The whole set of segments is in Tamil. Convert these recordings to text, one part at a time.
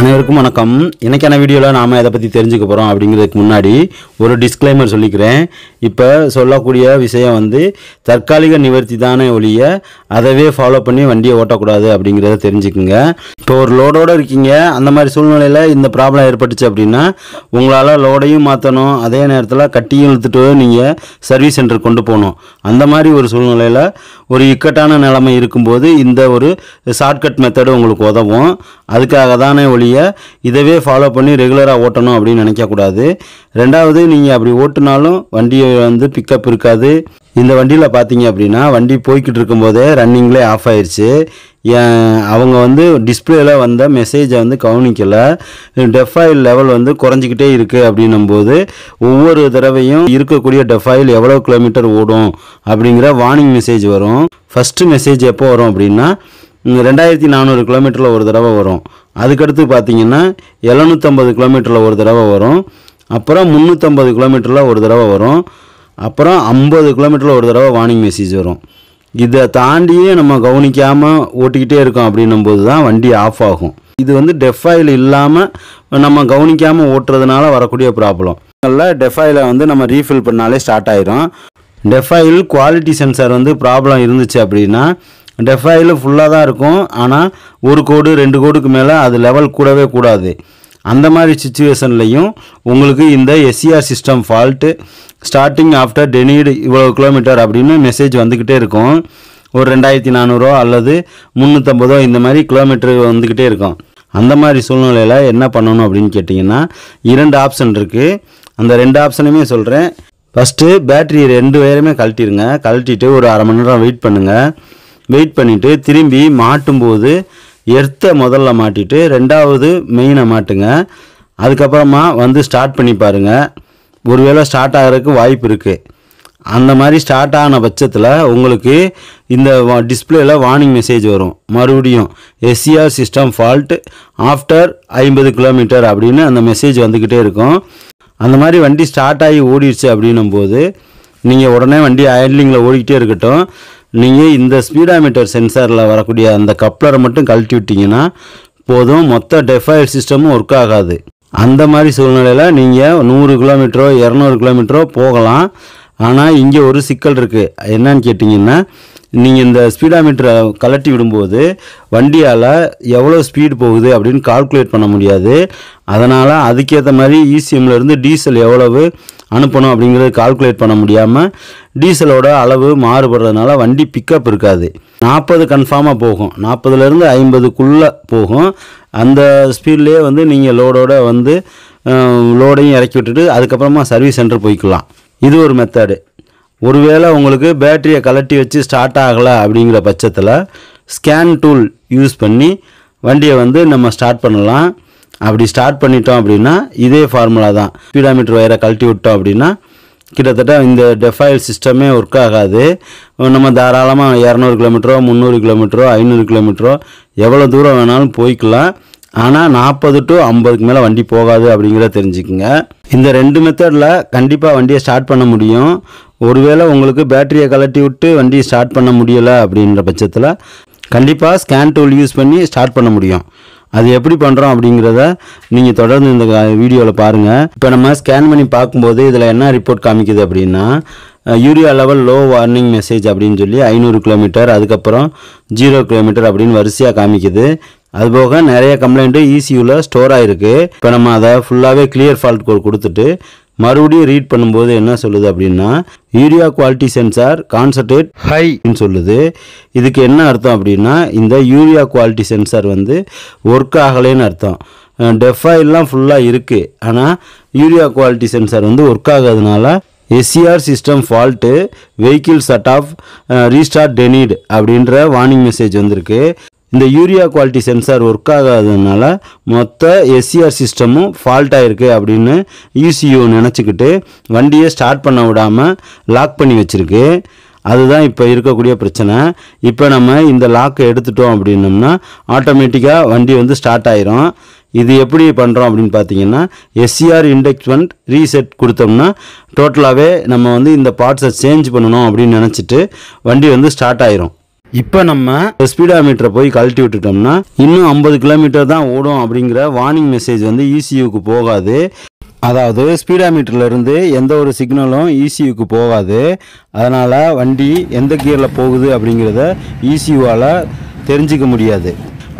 அனைவருக்கும் வணக்கம் இன்றைக்கான வீடியோவில் நாம் எதை பற்றி தெரிஞ்சுக்க போகிறோம் அப்படிங்கிறதுக்கு முன்னாடி ஒரு டிஸ்க்ளைமர் சொல்லிக்கிறேன் இப்போ சொல்லக்கூடிய விஷயம் வந்து தற்காலிக நிவர்த்தி தானே ஒழிய அதவே ஃபாலோ பண்ணி வண்டியை ஓட்டக்கூடாது அப்படிங்கிறத தெரிஞ்சுக்குங்க இப்போ ஒரு லோடோடு இருக்கீங்க அந்த மாதிரி சூழ்நிலையில் இந்த ப்ராப்ளம் ஏற்பட்டுச்சு அப்படின்னா உங்களால் லோடையும் மாற்றணும் அதே நேரத்தில் கட்டியும் இழுத்துட்டு நீங்கள் சர்வீஸ் சென்டருக்கு கொண்டு போகணும் அந்த மாதிரி ஒரு சூழ்நிலையில் ஒரு இக்கட்டான நிலைமை இருக்கும்போது இந்த ஒரு ஷார்ட்கட் மெத்தடு உங்களுக்கு உதவும் அதுக்காக தானே ஒழிய இதவே ஃபாலோ பண்ணி ரெகுலராக ஓட்டணும் அப்படின்னு நினைக்கக்கூடாது ரெண்டாவது நீங்கள் அப்படி ஓட்டினாலும் வண்டியை வந்து பிக்கப் இருக்காது இந்த வண்டியில் பார்த்தீங்க அப்படின்னா வண்டி போய்கிட்டு இருக்கும்போதே ரன்னிங்லேயே ஆஃப் ஆயிடுச்சு அவங்க வந்து டிஸ்பிளேல வந்த மெசேஜை வந்து கவனிக்கலை டெஃபைல் லெவல் வந்து குறைஞ்சிக்கிட்டே இருக்குது அப்படின்னும்போது ஒவ்வொரு தடவையும் இருக்கக்கூடிய டெஃபைல் எவ்வளோ கிலோமீட்டர் ஓடும் அப்படிங்கிற வார்னிங் மெசேஜ் வரும் ஃபஸ்ட்டு மெசேஜ் எப்போ வரும் அப்படின்னா ரெண்டாயிரத்தி நானூறு கிலோமீட்டரில் ஒரு தடவை வரும் அதுக்கடுத்து பார்த்தீங்கன்னா எழுநூற்றம்பது கிலோமீட்டரில் ஒரு தடவை வரும் அப்புறம் முந்நூற்றம்பது கிலோமீட்டரில் ஒரு தடவை வரும் அப்புறம் ஐம்பது கிலோமீட்டரில் ஒரு தடவை வார்னிங் மெசேஜ் வரும் இதை தாண்டியே நம்ம கவனிக்காமல் ஓட்டிக்கிட்டே இருக்கோம் அப்படின்னும் போது தான் வண்டி ஆஃப் ஆகும் இது வந்து டெஃபாயில் இல்லாமல் நம்ம கவனிக்காமல் ஓட்டுறதுனால வரக்கூடிய ப்ராப்ளம் டெஃபாயிலை வந்து நம்ம ரீஃபில் பண்ணாலே ஸ்டார்ட் ஆயிரும் டெஃபாயில் குவாலிட்டி சென்சார் வந்து ப்ராப்ளம் இருந்துச்சு அப்படின்னா டெஃபாயில் ஃபுல்லாக தான் இருக்கும் ஆனால் ஒரு கோடு ரெண்டு கோடுக்கு மேலே அது லெவல் கூடவே கூடாது அந்த மாதிரி சுச்சுவேஷன்லையும் உங்களுக்கு இந்த SCR system fault starting after denied இவ்வளோ கிலோமீட்டர் அப்படின்னு மெசேஜ் வந்துக்கிட்டே இருக்கும் ஒரு ரெண்டாயிரத்தி நானூறோ அல்லது முந்நூற்றம்பதோ இந்த மாதிரி கிலோமீட்டர் வந்துக்கிட்டே இருக்கும் அந்த மாதிரி சூழ்நிலையில் என்ன பண்ணணும் அப்படின்னு கேட்டிங்கன்னா இரண்டு ஆப்ஷன் இருக்குது அந்த ரெண்டு ஆப்ஷனுமே சொல்கிறேன் ஃபஸ்ட்டு பேட்ரி ரெண்டு பேருமே கழட்டிடுங்க கழட்டிட்டு ஒரு அரை மணி நேரம் வெயிட் பண்ணுங்கள் வெயிட் பண்ணிவிட்டு திரும்பி மாட்டும்போது எர்த்தை முதல்ல மாட்டிட்டு ரெண்டாவது மெயினை மாட்டுங்க அதுக்கப்புறமா வந்து ஸ்டார்ட் பண்ணி பாருங்கள் ஒருவேளை ஸ்டார்ட் ஆகிறதுக்கு வாய்ப்பு இருக்குது அந்த மாதிரி ஸ்டார்ட் ஆன பட்சத்தில் உங்களுக்கு இந்த டிஸ்பிளேயில் வார்னிங் மெசேஜ் வரும் மறுபடியும் எஸ்சிஆர் சிஸ்டம் ஃபால்ட் ஆஃப்டர் ஐம்பது கிலோமீட்டர் அப்படின்னு அந்த மெசேஜ் வந்துக்கிட்டே இருக்கும் அந்த மாதிரி வண்டி ஸ்டார்ட் ஆகி ஓடிடுச்சு அப்படின்னும் போது நீங்கள் உடனே வண்டி ஹேண்ட்லிங்கில் ஓடிக்கிட்டே இருக்கட்டும் நீங்கள் இந்த ஸ்பீடாமீட்டர் சென்சாரில் வரக்கூடிய அந்த கப்ளரை மட்டும் கழட்டி விட்டிங்கன்னா போதும் மொத்த டெஃபாயர் சிஸ்டமும் ஒர்க் ஆகாது அந்த மாதிரி சூழ்நிலையில் நீங்கள் நூறு கிலோமீட்டரோ இரநூறு கிலோமீட்டரோ போகலாம் ஆனால் இங்கே ஒரு சிக்கல் இருக்குது என்னன்னு கேட்டிங்கன்னா நீங்கள் இந்த ஸ்பீடாமீட்டரை கலட்டி விடும்போது வண்டியால் எவ்வளோ ஸ்பீடு போகுது அப்படின்னு கால்குலேட் பண்ண முடியாது அதனால் அதுக்கேற்ற மாதிரி e இசிஎம்லேருந்து டீசல் எவ்வளவு அனுப்பணும் அப்படிங்கிறது கால்குலேட் பண்ண முடியாமல் டீசலோட அளவு மாறுபடுறதுனால வண்டி பிக்கப் இருக்காது நாற்பது கன்ஃபார்மாக போகும் நாற்பதுலேருந்து ஐம்பதுக்குள்ளே போகும் அந்த ஸ்பீட்லேயே வந்து நீங்கள் லோடோட வந்து லோடையும் இறக்கி விட்டுட்டு அதுக்கப்புறமா சர்வீஸ் சென்டர் போய்க்கலாம் இது ஒரு மெத்தடு ஒருவேளை உங்களுக்கு பேட்டரியை கலட்டி வச்சு ஸ்டார்ட் ஆகலை அப்படிங்கிற பட்சத்தில் ஸ்கேன் டூல் யூஸ் பண்ணி வண்டியை வந்து நம்ம ஸ்டார்ட் பண்ணலாம் அப்படி ஸ்டார்ட் பண்ணிட்டோம் அப்படின்னா இதே ஃபார்முலா தான் ஸ்பீடாமீட்டர் வயரை கழட்டி விட்டோம் அப்படின்னா கிட்டத்தட்ட இந்த டெஃபாயில் சிஸ்டமே ஒர்க் ஆகாது நம்ம தாராளமாக இரநூறு கிலோமீட்டரோ முந்நூறு கிலோமீட்டரோ ஐநூறு கிலோமீட்டரோ எவ்வளோ தூரம் வேணாலும் போய்க்கலாம் ஆனால் நாற்பது டு ஐம்பதுக்கு மேலே வண்டி போகாது அப்படிங்கிறத தெரிஞ்சுக்குங்க இந்த ரெண்டு மெத்தடில் கண்டிப்பாக வண்டியை ஸ்டார்ட் பண்ண முடியும் ஒருவேளை உங்களுக்கு பேட்டரியை கலட்டி விட்டு வண்டி ஸ்டார்ட் பண்ண முடியலை அப்படின்ற பட்சத்தில் கண்டிப்பாக ஸ்கேன் டூல் யூஸ் பண்ணி ஸ்டார்ட் பண்ண முடியும் அது எப்படி பண்ணுறோம் அப்படிங்கிறத நீங்கள் தொடர்ந்து இந்த வீடியோவில் பாருங்கள் இப்போ நம்ம ஸ்கேன் பண்ணி பார்க்கும்போது இதில் என்ன ரிப்போர்ட் காமிக்குது அப்படின்னா urea level low warning message அப்படின்னு சொல்லி ஐநூறு கிலோமீட்டர் அதுக்கப்புறம் ஜீரோ கிலோமீட்டர் அப்படின்னு வரிசையாக காமிக்குது அதுபோக நிறைய கம்ப்ளைண்ட்டு இசியூவில் e ஸ்டோர் ஆகிருக்கு இப்போ நம்ம அதை ஃபுல்லாகவே கிளியர் ஃபால்ட் கொடுத்துட்டு மறுபடியும் ரீட் பண்ணும்போது என்ன சொல்லுது அப்படின்னா யூரியா குவாலிட்டி சென்சார் கான்சன்ட்ரேட் ஹைன்னு சொல்லுது இதுக்கு என்ன அர்த்தம் அப்படின்னா இந்த யூரியா குவாலிட்டி சென்சார் வந்து ஒர்க் ஆகலேன்னு அர்த்தம் டெஃபாயில்லாம் ஃபுல்லாக இருக்குது ஆனால் யூரியா குவாலிட்டி சென்சார் வந்து ஒர்க் ஆகாதனால SCR system fault vehicle shut off restart denied அப்படின்ற வார்னிங் மெசேஜ் வந்திருக்கு இந்த யூரியா குவாலிட்டி சென்சார் ஒர்க் ஆகாததுனால மொத்த எஸ்சிஆர் சிஸ்டமும் e ஃபால்ட் ஆகிருக்கு அப்படின்னு யூசியூ e நினச்சிக்கிட்டு வண்டியை ஸ்டார்ட் பண்ண விடாமல் லாக் பண்ணி வச்சுருக்கு அதுதான் இப்போ இருக்கக்கூடிய பிரச்சனை இப்போ நம்ம இந்த லாக்கை எடுத்துட்டோம் அப்படின்னோம்னா ஆட்டோமேட்டிக்காக வண்டி வந்து ஸ்டார்ட் ஆயிரும் இது எப்படி பண்ணுறோம் அப்படின்னு பார்த்தீங்கன்னா எஸ்சிஆர் இண்டெக்ஸ் e ரீசெட் கொடுத்தோம்னா டோட்டலாகவே நம்ம வந்து இந்த பார்ட்ஸை சேஞ்ச் பண்ணணும் அப்படின்னு நினச்சிட்டு வண்டி வந்து ஸ்டார்ட் ஆயிரும் இப்போ நம்ம ஸ்பீடாமீட்டரை போய் கழட்டி விட்டுட்டோம்னா இன்னும் ஐம்பது கிலோமீட்டர் தான் ஓடும் அப்படிங்கிற வார்னிங் மெசேஜ் வந்து இசியூக்கு e போகாது அதாவது ஸ்பீடாமீட்டர்லேருந்து எந்த ஒரு சிக்னலும் இசியூக்கு e போகாது அதனால் வண்டி எந்த கியரில் போகுது அப்படிங்கிறத இசியூவால் e தெரிஞ்சிக்க முடியாது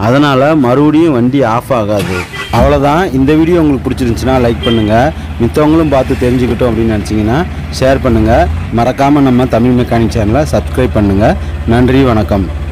அதனால் மறுபடியும் வண்டி ஆஃப் ஆகாது அவ்வளோதான் இந்த வீடியோ உங்களுக்கு பிடிச்சிருந்துச்சின்னா லைக் பண்ணுங்கள் மித்தவங்களும் பார்த்து தெரிஞ்சுக்கிட்டோம் அப்படின்னு நினச்சிங்கன்னா ஷேர் பண்ணுங்கள் மறக்காமல் நம்ம தமிழ் மெக்கானிக் சேனலை சப்ஸ்கிரைப் பண்ணுங்கள் நன்றி வணக்கம்